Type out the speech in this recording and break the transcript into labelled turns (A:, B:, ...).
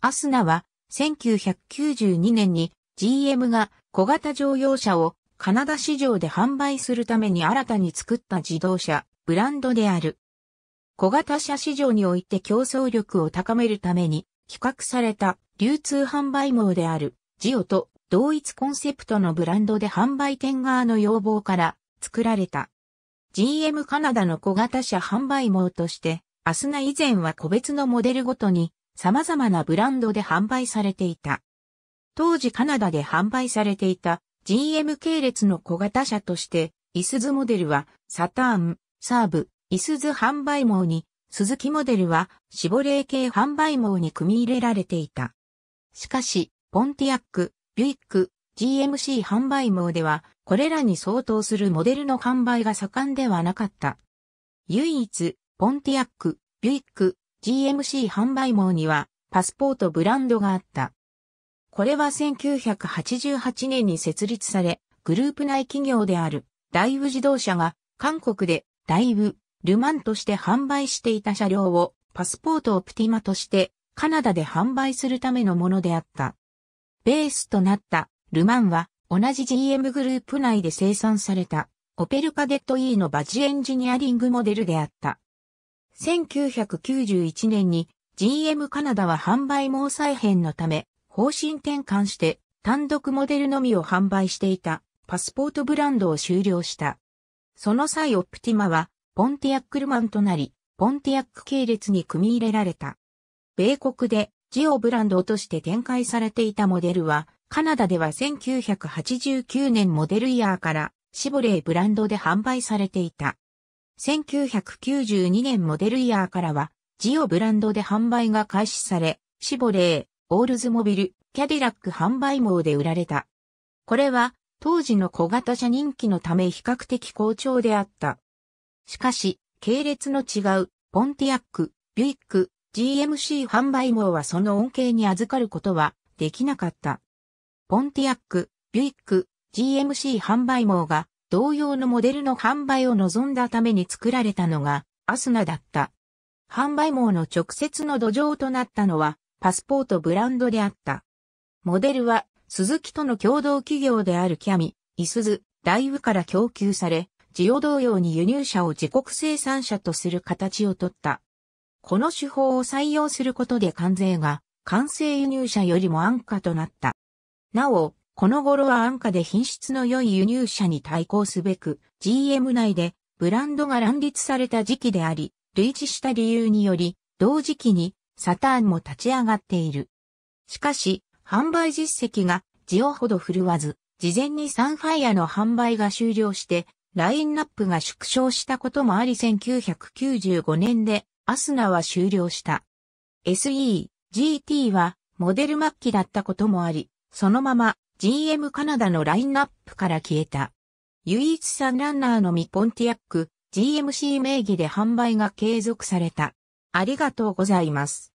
A: アスナは1992年に GM が小型乗用車をカナダ市場で販売するために新たに作った自動車、ブランドである。小型車市場において競争力を高めるために企画された流通販売網であるジオと同一コンセプトのブランドで販売店側の要望から作られた。GM カナダの小型車販売網として、アスナ以前は個別のモデルごとに様々なブランドで販売されていた。当時カナダで販売されていた GM 系列の小型車として、イスズモデルはサターン、サーブ、イスズ販売網に、スズキモデルはシボレー系販売網に組み入れられていた。しかし、ポンティアック、ビュイック、GMC 販売網では、これらに相当するモデルの販売が盛んではなかった。唯一、ポンティアック、ビュイック、GMC 販売網にはパスポートブランドがあった。これは1988年に設立され、グループ内企業であるダイ自動車が韓国でダイルマンとして販売していた車両をパスポートオプティマとしてカナダで販売するためのものであった。ベースとなったルマンは同じ GM グループ内で生産されたオペルカデット E のバジエンジニアリングモデルであった。1991年に GM カナダは販売猛再編のため方針転換して単独モデルのみを販売していたパスポートブランドを終了した。その際オプティマはポンティアックルマンとなり、ポンティアック系列に組み入れられた。米国でジオブランドとして展開されていたモデルは、カナダでは1989年モデルイヤーからシボレーブランドで販売されていた。1992年モデルイヤーからは、ジオブランドで販売が開始され、シボレー、オールズモビル、キャディラック販売網で売られた。これは、当時の小型車人気のため比較的好調であった。しかし、系列の違う、ポンティアック、ビュイック、GMC 販売網はその恩恵に預かることはできなかった。ポンティアック、ビュイック、GMC 販売網が同様のモデルの販売を望んだために作られたのが、アスナだった。販売網の直接の土壌となったのは、パスポートブランドであった。モデルは、鈴木との共同企業であるキャミ、イスズ、ダイウから供給され、ジオ同様に輸入車を自国生産車とする形をとった。この手法を採用することで関税が、完成輸入車よりも安価となった。なお、この頃は安価で品質の良い輸入車に対抗すべく、GM 内でブランドが乱立された時期であり、類似した理由により、同時期にサターンも立ち上がっている。しかし、販売実績がジオほど振るわず、事前にサンファイアの販売が終了して、ラインナップが縮小したこともあり1995年でアスナは終了した。SE、GT はモデル末期だったこともあり、そのまま GM カナダのラインナップから消えた。唯一サンランナーのミポンティアック GMC 名義で販売が継続された。ありがとうございます。